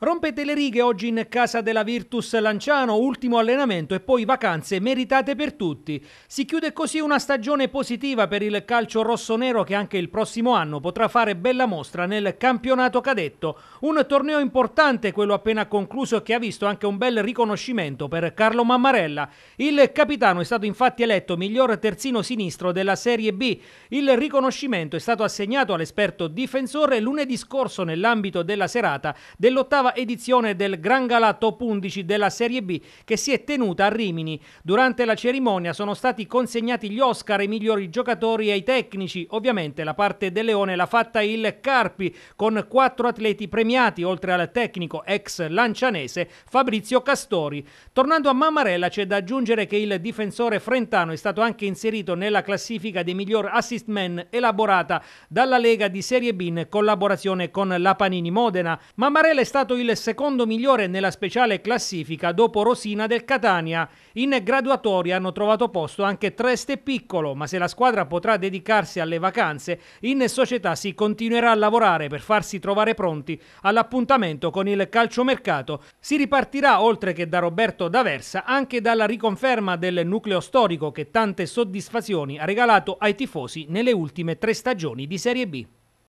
Rompete le righe oggi in casa della Virtus Lanciano, ultimo allenamento e poi vacanze meritate per tutti. Si chiude così una stagione positiva per il calcio rossonero che anche il prossimo anno potrà fare bella mostra nel campionato cadetto. Un torneo importante, quello appena concluso, che ha visto anche un bel riconoscimento per Carlo Mammarella. Il capitano è stato infatti eletto miglior terzino sinistro della Serie B. Il riconoscimento è stato assegnato all'esperto difensore lunedì scorso nell'ambito della serata dell'ottava ottava edizione del Gran Gala Top 11 della Serie B che si è tenuta a Rimini. Durante la cerimonia sono stati consegnati gli Oscar ai migliori giocatori e ai tecnici. Ovviamente la parte del Leone l'ha fatta il Carpi con quattro atleti premiati oltre al tecnico ex lancianese Fabrizio Castori. Tornando a Mammarella c'è da aggiungere che il difensore frentano è stato anche inserito nella classifica dei miglior assist man elaborata dalla Lega di Serie B in collaborazione con la Panini Modena. Mammarella è stato il secondo migliore nella speciale classifica dopo Rosina del Catania. In graduatoria hanno trovato posto anche Treste e Piccolo, ma se la squadra potrà dedicarsi alle vacanze, in società si continuerà a lavorare per farsi trovare pronti all'appuntamento con il calciomercato. Si ripartirà oltre che da Roberto D'Aversa anche dalla riconferma del nucleo storico che tante soddisfazioni ha regalato ai tifosi nelle ultime tre stagioni di Serie B.